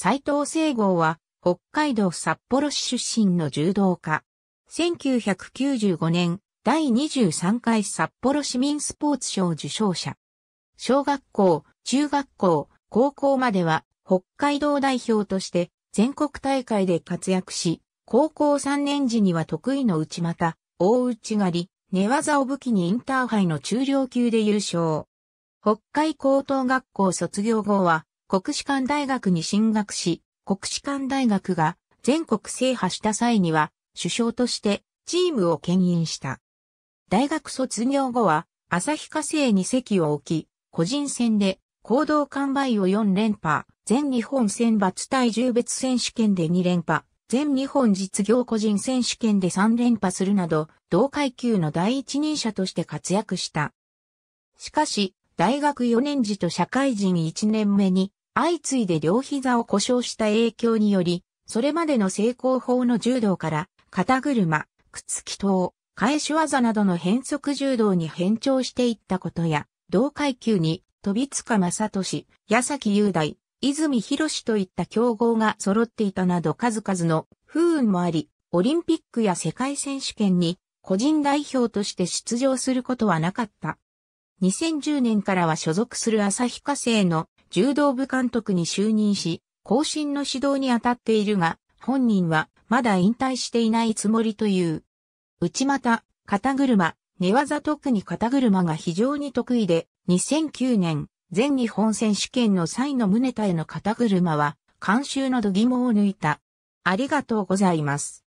斎藤聖郷は、北海道札幌市出身の柔道家。1995年、第23回札幌市民スポーツ賞受賞者。小学校、中学校、高校までは、北海道代表として、全国大会で活躍し、高校3年時には得意の内股、大内刈り、寝技を武器にインターハイの中量級で優勝。北海高等学校卒業後は、国士舘大学に進学し、国士舘大学が全国制覇した際には、首相としてチームを牽引した。大学卒業後は、朝日化成に席を置き、個人戦で行動完売を4連覇、全日本選抜体重別選手権で2連覇、全日本実業個人選手権で3連覇するなど、同階級の第一人者として活躍した。しかし、大学4年時と社会人1年目に、相次いで両膝を故障した影響により、それまでの成功法の柔道から、肩車、靴気等、返し技などの変則柔道に変調していったことや、同階級に、飛塚正俊、矢崎雄大、泉博士といった競合が揃っていたなど数々の不運もあり、オリンピックや世界選手権に個人代表として出場することはなかった。2010年からは所属する旭化成の柔道部監督に就任し、後進の指導に当たっているが、本人はまだ引退していないつもりという。内股、肩車、寝技特に肩車が非常に得意で、2009年、全日本選手権の際の宗田への肩車は、監修の度肝を抜いた。ありがとうございます。